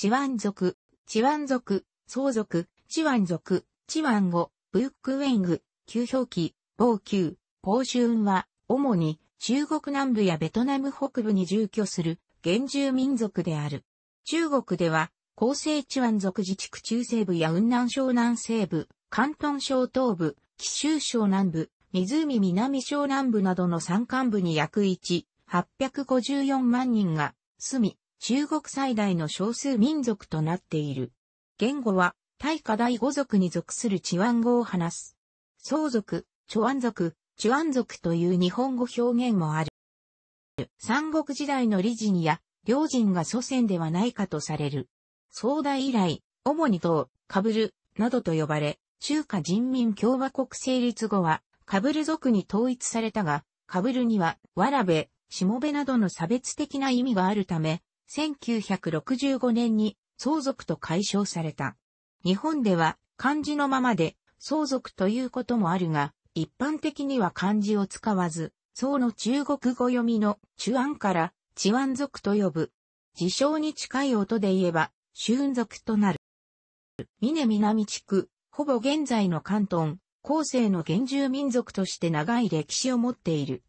チワン族、チワン族、宋族、チワン族、チワン語、ブックウェング、旧表記、王旧、ポー運は、主に中国南部やベトナム北部に住居する原住民族である。中国では、厚生チワン族自治区中西部や雲南省南西部、関東省東部、貴州省南部、湖南省南部などの山間部に約1、854万人が住み、中国最大の少数民族となっている。言語は、大化第五族に属するチワン語を話す。宋族、チョワン族、チュワン族という日本語表現もある。三国時代の理人や、両人が祖先ではないかとされる。宋代以来、主に唐、カブル、などと呼ばれ、中華人民共和国成立後は、カブル族に統一されたが、カブルには、わらべ、しもべなどの差別的な意味があるため、1965年に相続と解消された。日本では漢字のままで相続ということもあるが、一般的には漢字を使わず、宋の中国語読みの中安から治安族と呼ぶ。事象に近い音で言えば、春族となる。峰南地区、ほぼ現在の関東、後世の原住民族として長い歴史を持っている。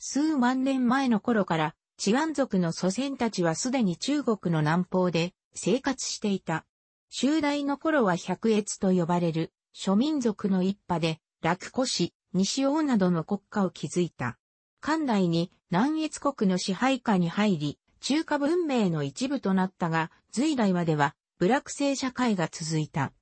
数万年前の頃からチワン族の祖先たちはすでに中国の南方で生活していた。終代の頃は百越と呼ばれる諸民族の一派で、落古市、西王などの国家を築いた。関代に南越国の支配下に入り、中華文明の一部となったが、隋代までは部落制社会が続いた。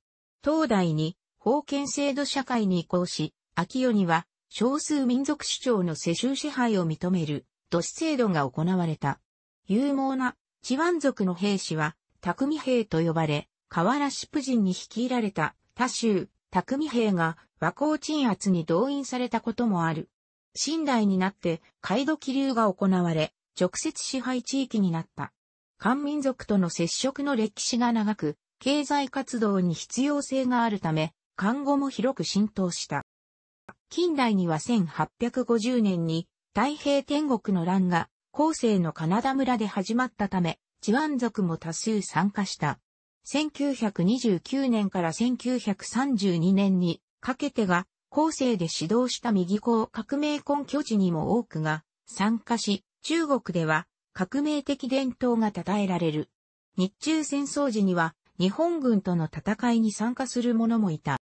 東代に封建制度社会に移行し、秋代には少数民族主張の世襲支配を認める都市制度が行われた。勇猛な、チワン族の兵士は、匠兵と呼ばれ、河原シプ人に率いられた他州、匠兵が和光鎮圧に動員されたこともある。新代になって、海土気流が行われ、直接支配地域になった。漢民族との接触の歴史が長く、経済活動に必要性があるため、漢語も広く浸透した。近代には1850年に太平天国の乱が、後世のカナダ村で始まったため、チワン族も多数参加した。1929年から1932年にかけてが、後世で指導した右校革命根拠地にも多くが参加し、中国では革命的伝統が称えられる。日中戦争時には日本軍との戦いに参加する者もいた。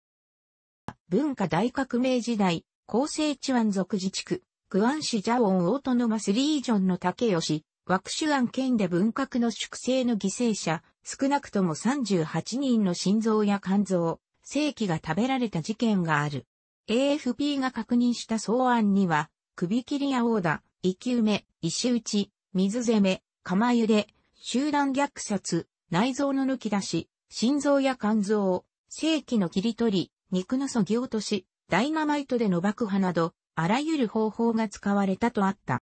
文化大革命時代、厚生チワン族自治区、グアンシジャオンオートノマスリージョンの竹吉、ュ手案件で文革の粛清の犠牲者、少なくとも38人の心臓や肝臓、正規が食べられた事件がある。AFP が確認した草案には、首切りやオーダー、生き埋め、石打ち、水攻め、釜茹で、集団虐殺、内臓の抜き出し、心臓や肝臓、正規の切り取り、肉のそぎ落とし、ダイナマイトでの爆破など、あらゆる方法が使われたとあった。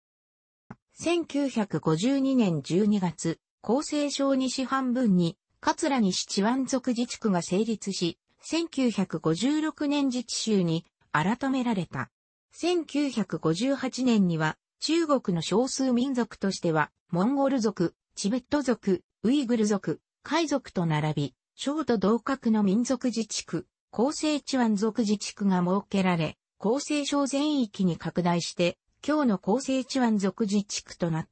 1952年12月、厚生省西半分に、桂西チワン族自治区が成立し、1956年自治州に改められた。1958年には、中国の少数民族としては、モンゴル族、チベット族、ウイグル族、海族と並び、省と同格の民族自治区、厚生チワン族自治区が設けられ、厚生省全域に拡大して、今日の厚生治安属自治区となっ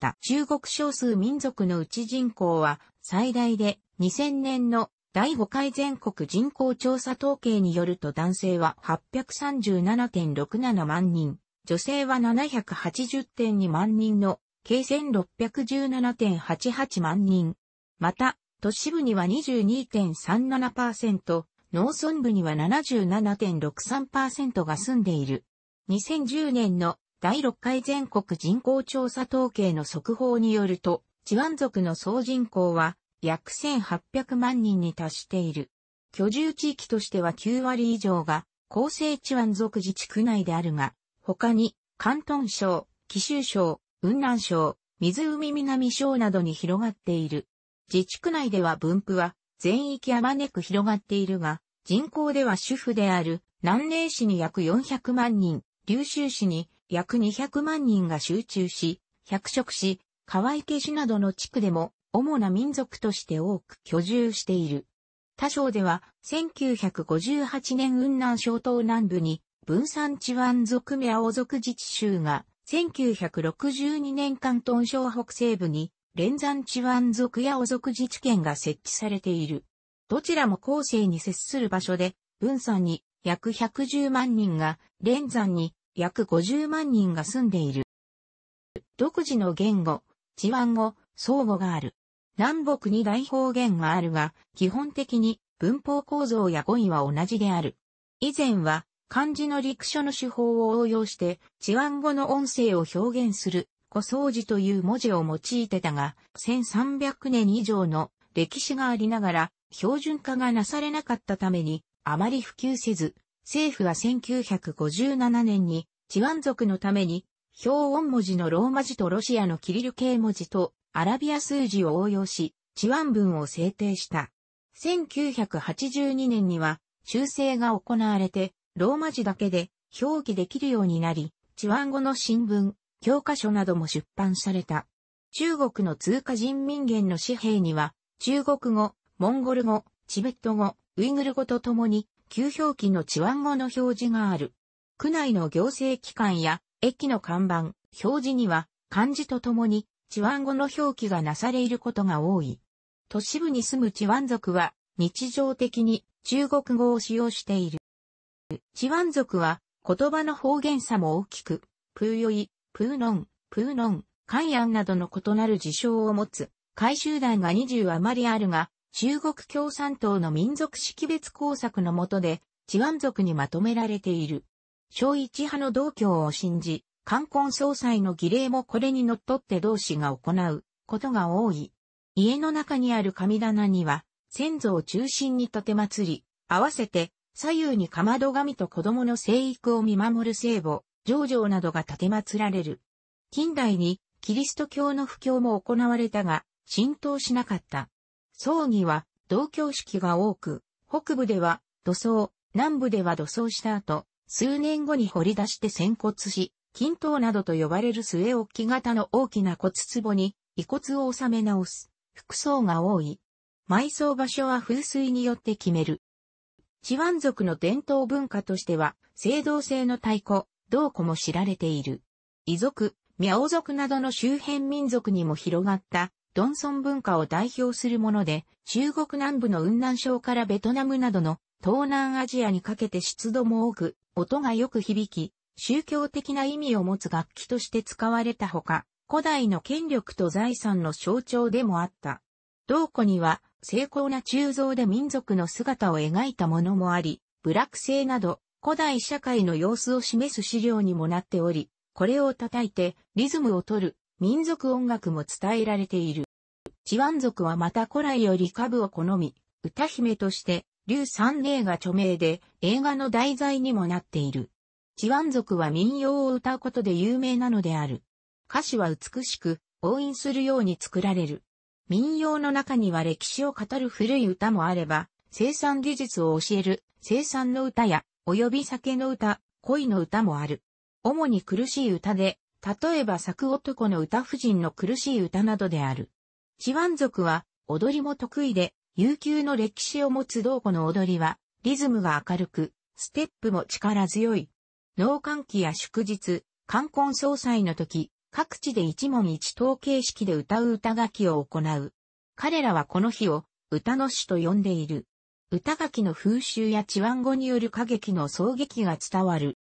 た。中国少数民族のうち人口は最大で2000年の第5回全国人口調査統計によると男性は837.67万人、女性は780.2万人の計1617.88万人。また、都市部には22.37%、農村部には77.63%が住んでいる。2010年の第6回全国人口調査統計の速報によると、チワン族の総人口は約1800万人に達している。居住地域としては9割以上が、厚生チワン族自治区内であるが、他に、関東省、紀州省、雲南省、湖南省などに広がっている。自治区内では分布は全域あまねく広がっているが、人口では主婦である南寧市に約400万人、琉州市に約200万人が集中し、百色市、河池市などの地区でも主な民族として多く居住している。他省では1958年雲南省東南部に分散地湾族ミャオ族自治州が1962年関東省北西部に連山治安族やお族自治権が設置されている。どちらも後世に接する場所で、文山に約110万人が、連山に約50万人が住んでいる。独自の言語、治安語、相互がある。南北に大方言があるが、基本的に文法構造や語彙は同じである。以前は、漢字の陸書の手法を応用して、治安語の音声を表現する小掃除という文字を用いてたが、1300年以上の歴史がありながら、標準化がなされなかったために、あまり普及せず、政府は1957年に、チワン族のために、表音文字のローマ字とロシアのキリル系文字とアラビア数字を応用し、チワン文を制定した。1982年には修正が行われて、ローマ字だけで表記できるようになり、チワン語の新聞、教科書なども出版された。中国の通貨人民元の紙幣には、中国語、モンゴル語、チベット語、ウイグル語とともに、旧表記のチワン語の表示がある。区内の行政機関や駅の看板、表示には漢字とともにチワン語の表記がなされいることが多い。都市部に住むチワン族は日常的に中国語を使用している。チワン族は言葉の方言差も大きく、プーヨイ、プーノン、プーノン、カイアンなどの異なる事象を持つ、回集団が20余りあるが、中国共産党の民族識別工作の下で、治安族にまとめられている。小一派の道教を信じ、冠婚葬祭の儀礼もこれに則っって同志が行うことが多い。家の中にある神棚には、先祖を中心に建て祭り、合わせて左右にかまど神と子供の生育を見守る聖母、上場などが建て祀られる。近代にキリスト教の布教も行われたが、浸透しなかった。葬儀は同教式が多く、北部では土葬、南部では土葬した後、数年後に掘り出して仙骨し、均等などと呼ばれる末置き型の大きな骨壺に遺骨を収め直す、服装が多い。埋葬場所は風水によって決める。チワン族の伝統文化としては、青銅製の太鼓、同庫も知られている。遺族、苗族などの周辺民族にも広がった、ドンソン文化を代表するもので、中国南部の雲南省からベトナムなどの東南アジアにかけて湿度も多く、音がよく響き、宗教的な意味を持つ楽器として使われたほか、古代の権力と財産の象徴でもあった。同湖には、精巧な鋳造で民族の姿を描いたものもあり、ブラック製など、古代社会の様子を示す資料にもなっており、これを叩いてリズムを取る民族音楽も伝えられている。チワン族はまた古来より歌舞を好み、歌姫として劉三麗が著名で映画の題材にもなっている。チワン族は民謡を歌うことで有名なのである。歌詞は美しく、応印するように作られる。民謡の中には歴史を語る古い歌もあれば、生産技術を教える生産の歌や及び酒の歌、恋の歌もある。主に苦しい歌で、例えば作男の歌夫人の苦しい歌などである。チワン族は踊りも得意で、悠久の歴史を持つ道子の踊りは、リズムが明るく、ステップも力強い。農寒期や祝日、冠婚葬祭の時、各地で一問一答形式で歌う歌書きを行う。彼らはこの日を歌の詩と呼んでいる。歌垣の風習や治安語による歌劇の衝撃が伝わる。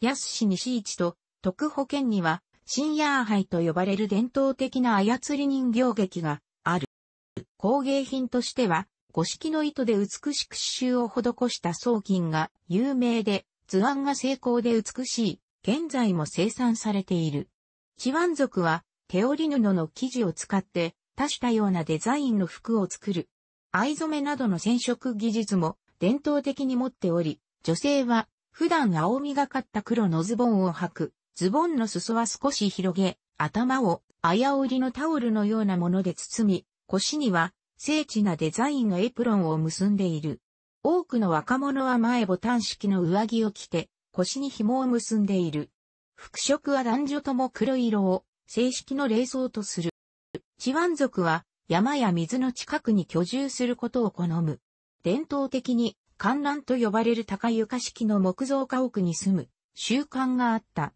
安市西市と徳保県には、深夜杯と呼ばれる伝統的な操り人形劇がある。工芸品としては、五色の糸で美しく刺繍を施した装金が有名で、図案が精巧で美しい、現在も生産されている。チワン族は、手織布の生地を使って、多種多様なデザインの服を作る藍染めなどの染色技術も伝統的に持っており、女性は普段青みがかった黒のズボンを履く、ズボンの裾は少し広げ、頭を綾織りのタオルのようなもので包み、腰には精緻なデザインのエプロンを結んでいる。多くの若者は前ボタン式の上着を着て、腰に紐を結んでいる。服飾は男女とも黒色を正式の礼装とする。チワン族は山や水の近くに居住することを好む。伝統的に観覧と呼ばれる高床式の木造家屋に住む習慣があった。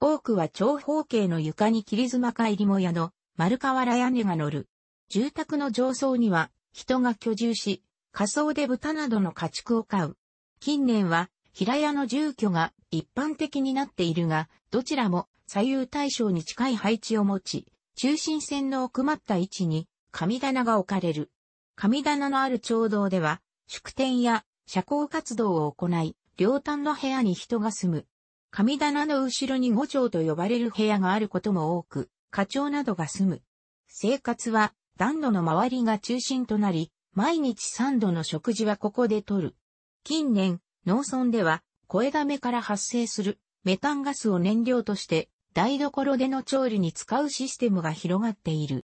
多くは長方形の床に切り妻か入りも屋の丸瓦屋根が乗る。住宅の上層には人が居住し、仮想で豚などの家畜を飼う。近年は平屋の住居が一般的になっているが、どちらも左右対称に近い配置を持ち、中心線の奥まった位置に神棚が置かれる。神棚のある町道では、祝典や社交活動を行い、両端の部屋に人が住む。神棚の後ろに五丁と呼ばれる部屋があることも多く、課長などが住む。生活は暖炉の周りが中心となり、毎日3度の食事はここでとる。近年、農村では、声だめから発生するメタンガスを燃料として、台所での調理に使うシステムが広がっている。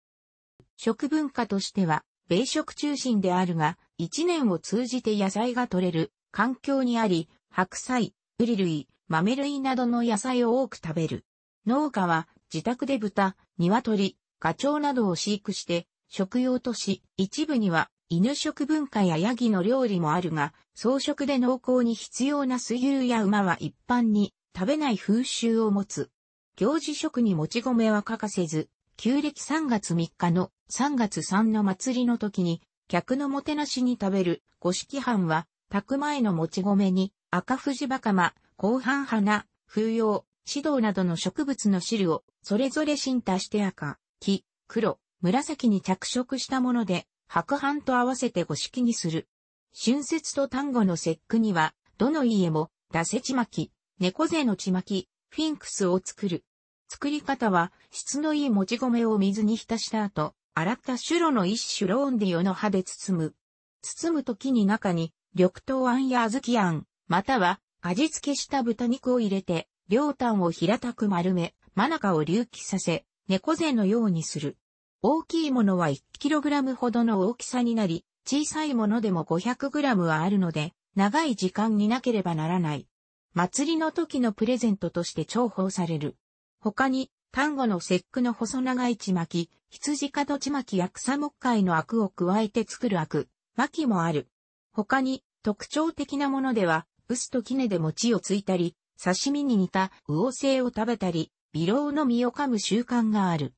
食文化としては、米食中心であるが、一年を通じて野菜が取れる環境にあり、白菜、ウリ類、豆類などの野菜を多く食べる。農家は自宅で豚、鶏、ガチョウなどを飼育して食用とし、一部には犬食文化やヤギの料理もあるが、草食で濃厚に必要な水牛や馬は一般に食べない風習を持つ。行事食にもち米は欠かせず、旧暦3月3日の3月3の祭りの時に、客のもてなしに食べる五色飯は、炊く前のもち米に、赤富士バカマ、後半花、風葉、指導などの植物の汁を、それぞれ浸多して赤、黄、黒、紫に着色したもので、白飯と合わせて五色にする。春節と単語の節句には、どの家も、出せちまき、猫背のちまき、フィンクスを作る。作り方は、質のいいもち米を水に浸した後、洗ったシュロの一種ローンディオの葉で包む。包む時に中に、緑豆餡や小豆餡、または味付けした豚肉を入れて、両端を平たく丸め、真中を隆起させ、猫背のようにする。大きいものは 1kg ほどの大きさになり、小さいものでも 500g はあるので、長い時間になければならない。祭りの時のプレゼントとして重宝される。他に、単語の節句の細長いちまき、羊角ちまきや草木灰の悪を加えて作る悪、巻もある。他に、特徴的なものでは、薄と絹で餅をついたり、刺身に似た魚製を食べたり、微老の実を噛む習慣がある。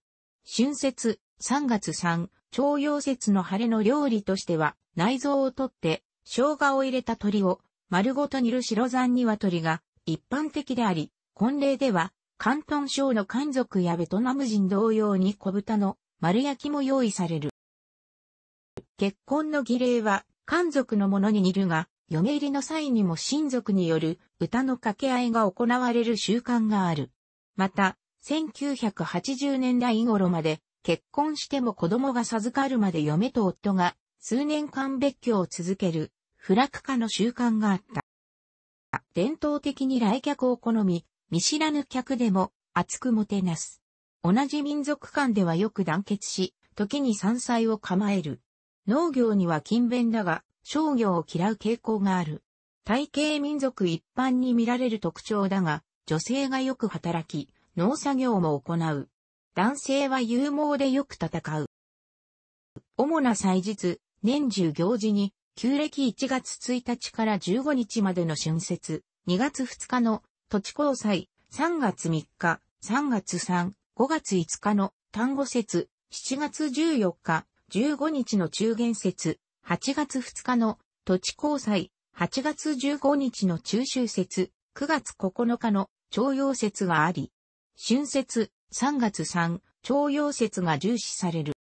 春節、3月3、朝陽節の晴れの料理としては、内臓を取って、生姜を入れた鳥を、丸ごと煮る白山鶏が一般的であり、婚礼では、広東省の漢族やベトナム人同様に小豚の丸焼きも用意される。結婚の儀礼は漢族のものに似るが、嫁入りの際にも親族による歌の掛け合いが行われる習慣がある。また、1980年代頃まで結婚しても子供が授かるまで嫁と夫が数年間別居を続ける不落化の習慣があった。伝統的に来客を好み、見知らぬ客でも熱くもてなす。同じ民族間ではよく団結し、時に山菜を構える。農業には勤勉だが、商業を嫌う傾向がある。体系民族一般に見られる特徴だが、女性がよく働き、農作業も行う。男性は勇猛でよく戦う。主な祭日、年中行事に、旧暦1月1日から15日までの春節、2月2日の土地交際、3月3日、3月3、5月5日の単語節、7月14日、15日の中元節、8月2日の土地交際、8月15日の中秋節、9月9日の徴用節があり、春節、3月3、徴用節が重視される。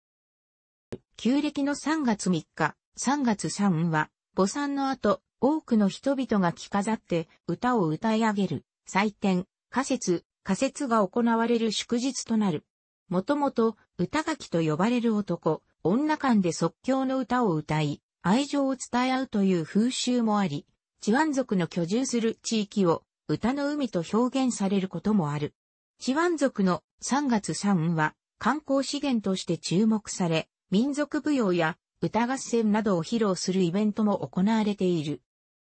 旧暦の3月3日、3月3は、母産の後、多くの人々が着飾って歌を歌い上げる祭典、仮説、仮説が行われる祝日となる。もともと、歌垣と呼ばれる男、女間で即興の歌を歌い、愛情を伝え合うという風習もあり、チワン族の居住する地域を歌の海と表現されることもある。チワン族の3月3は観光資源として注目され、民族舞踊や歌合戦などを披露するイベントも行われている。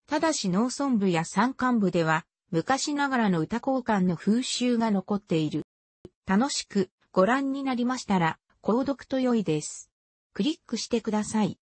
ただし農村部や山間部では昔ながらの歌交換の風習が残っている。楽しくご覧になりましたら、購読と良いです。クリックしてください。